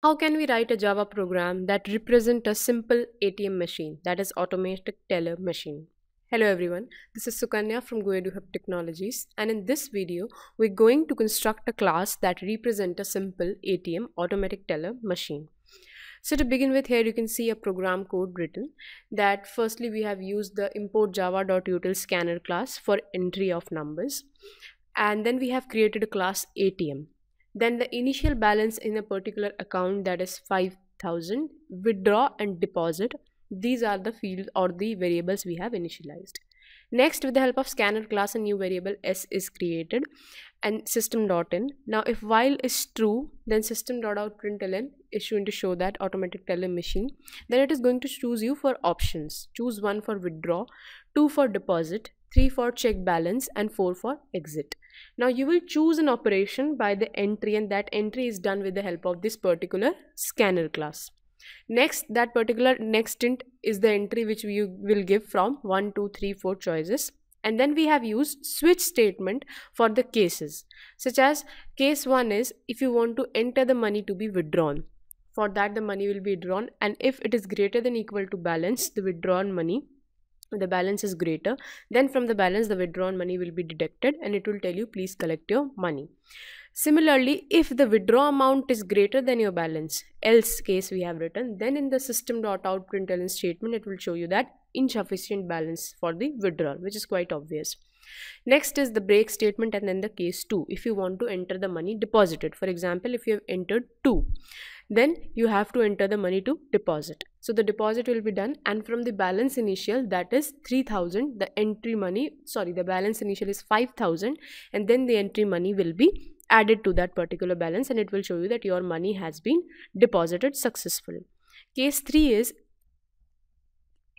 How can we write a Java program that represent a simple ATM machine, that is automatic teller machine? Hello everyone, this is Sukanya from GoeduHub Technologies and in this video, we're going to construct a class that represent a simple ATM automatic teller machine. So to begin with here you can see a program code written that firstly we have used the import java.util scanner class for entry of numbers and then we have created a class ATM then the initial balance in a particular account that is 5000 withdraw and deposit these are the fields or the variables we have initialized next with the help of scanner class a new variable s is created and system.in now if while is true then system.outprintln println is going to show that automatic teller machine then it is going to choose you for options choose one for withdraw two for deposit three for check balance and four for exit now you will choose an operation by the entry and that entry is done with the help of this particular scanner class. Next, that particular next int is the entry which we will give from 1, 2, 3, 4 choices. And then we have used switch statement for the cases such as case 1 is if you want to enter the money to be withdrawn. For that the money will be drawn and if it is greater than equal to balance the withdrawn money the balance is greater then from the balance the withdrawn money will be deducted and it will tell you please collect your money similarly if the withdraw amount is greater than your balance else case we have written then in the system dot out statement it will show you that insufficient balance for the withdrawal which is quite obvious next is the break statement and then the case 2 if you want to enter the money deposited for example if you have entered 2 then you have to enter the money to deposit so the deposit will be done and from the balance initial that is 3000 the entry money sorry the balance initial is 5000 and then the entry money will be added to that particular balance and it will show you that your money has been deposited successfully case 3 is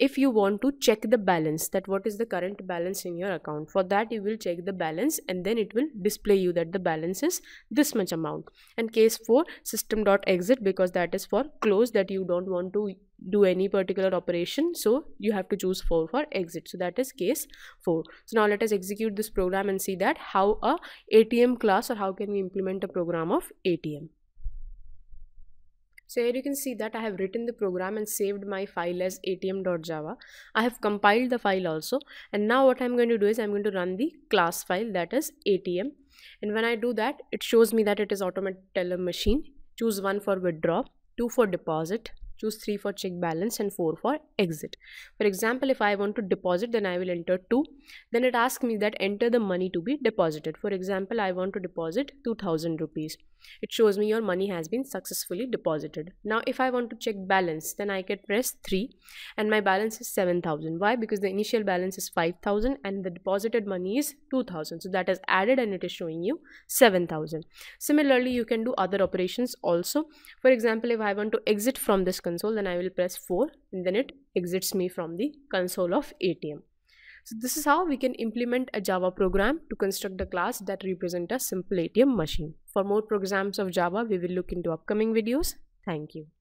if you want to check the balance that what is the current balance in your account for that you will check the balance and then it will display you that the balance is this much amount and case 4 system.exit because that is for close that you don't want to do any particular operation so you have to choose 4 for exit so that is case 4 so now let us execute this program and see that how a atm class or how can we implement a program of atm so here you can see that I have written the program and saved my file as atm.java. I have compiled the file also and now what I'm going to do is I'm going to run the class file that is atm and when I do that it shows me that it is automatic teller machine. Choose one for withdraw, two for deposit, choose 3 for check balance and 4 for exit. For example, if I want to deposit, then I will enter 2. Then it asks me that enter the money to be deposited. For example, I want to deposit 2000 rupees it shows me your money has been successfully deposited now if i want to check balance then i can press 3 and my balance is 7000 why because the initial balance is 5000 and the deposited money is 2000 so that is added and it is showing you 7000 similarly you can do other operations also for example if i want to exit from this console then i will press 4 and then it exits me from the console of atm so this is how we can implement a Java program to construct a class that represent a simple ATM machine. For more programs of Java, we will look into upcoming videos. Thank you.